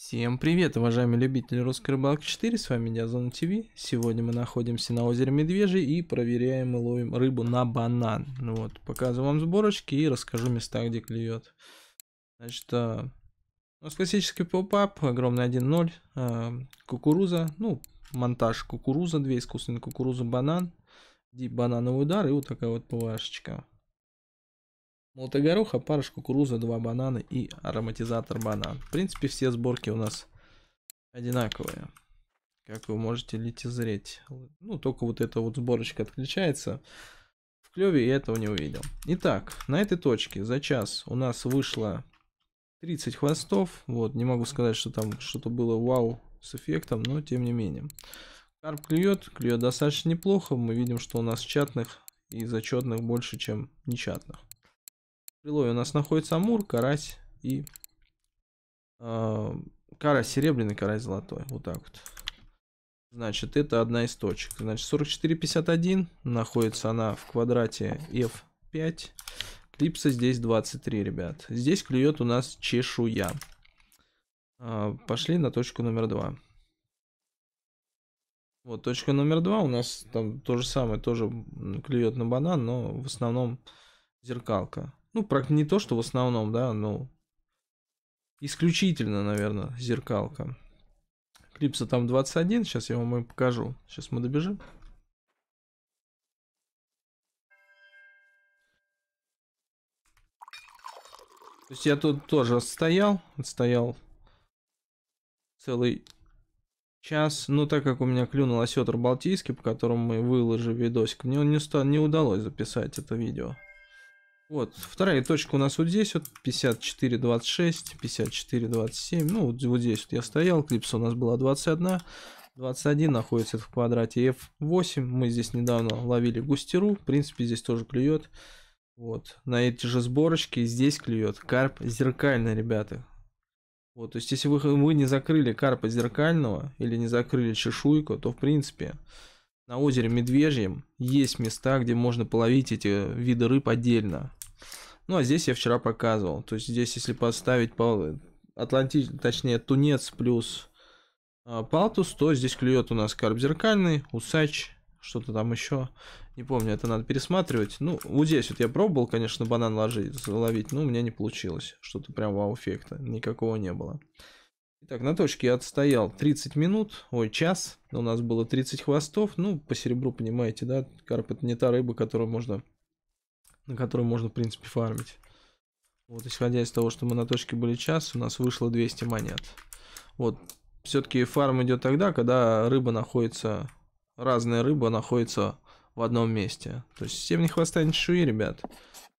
Всем привет, уважаемые любители русской рыбалки 4, с вами Диазон ТВ. Сегодня мы находимся на озере Медвежий и проверяем и ловим рыбу на банан. Ну вот, показываю вам сборочки и расскажу места, где клюет. Значит, а, у нас классический поп-ап, огромный 1 а, кукуруза, ну, монтаж кукуруза, две искусственные кукурузы, банан, дип банановый удар и вот такая вот плашечка. Молотый гороха, парыш кукуруза, два банана и ароматизатор банан. В принципе, все сборки у нас одинаковые. Как вы можете лицезреть. Ну, только вот эта вот сборочка отличается. В клеве я этого не увидел. Итак, на этой точке за час у нас вышло 30 хвостов. Вот, не могу сказать, что там что-то было вау с эффектом, но тем не менее. Карп клюет, клюет достаточно неплохо. Мы видим, что у нас чатных и зачетных больше, чем нечатных стрелой у нас находится амур, карась и... Э, а, карась серебряный, карась золотой. Вот так вот. Значит, это одна из точек. Значит, 44.51. Находится она в квадрате F5. Клипса здесь 23, ребят. Здесь клюет у нас чешуя. Э, пошли на точку номер 2. Вот, точка номер два у нас там то же самое, тоже клюет на банан, но в основном зеркалка. Ну, про не то, что в основном, да, но ну, исключительно, наверное, зеркалка. Клипса там 21, сейчас я вам ее покажу. Сейчас мы добежим. То есть я тут тоже отстоял, отстоял целый час. Ну, так как у меня клюнул осетр Балтийский, по которому мы выложим видосик, мне не, не удалось записать это видео. Вот, вторая точка у нас вот здесь вот, 54-26, 54-27, ну вот, вот здесь вот я стоял, клипса у нас была 21, 21 находится в квадрате F8, мы здесь недавно ловили густеру, в принципе здесь тоже клюет, вот, на эти же сборочки здесь клюет, карп зеркальный, ребята, вот, то есть если вы, вы не закрыли карпа зеркального или не закрыли чешуйку, то в принципе на озере Медвежьем есть места, где можно половить эти виды рыб отдельно. Ну, а здесь я вчера показывал. То есть здесь, если поставить по Атланти... точнее, тунец плюс э, палтус, то здесь клюет у нас карп зеркальный, усач, что-то там еще. Не помню, это надо пересматривать. Ну, вот здесь вот я пробовал, конечно, банан ложить, ловить, но у меня не получилось. Что-то прям вау-эффекта. Никакого не было. Итак, на точке я отстоял 30 минут, ой, час. У нас было 30 хвостов. Ну, по серебру, понимаете, да? Карп это не та рыба, которую можно на которой можно, в принципе, фармить. Вот, исходя из того, что мы на точке были час, у нас вышло 200 монет. Вот, все-таки фарм идет тогда, когда рыба находится, разная рыба находится в одном месте. То есть всем не хватает шуи, ребят.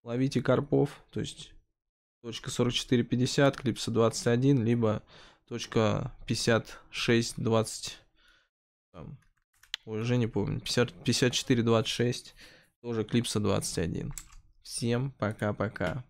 Ловите карпов, то есть точка 44.50, клипса 21, либо точка 56.20, там, уже не помню, 54.26, тоже клипса 21. Всем пока-пока.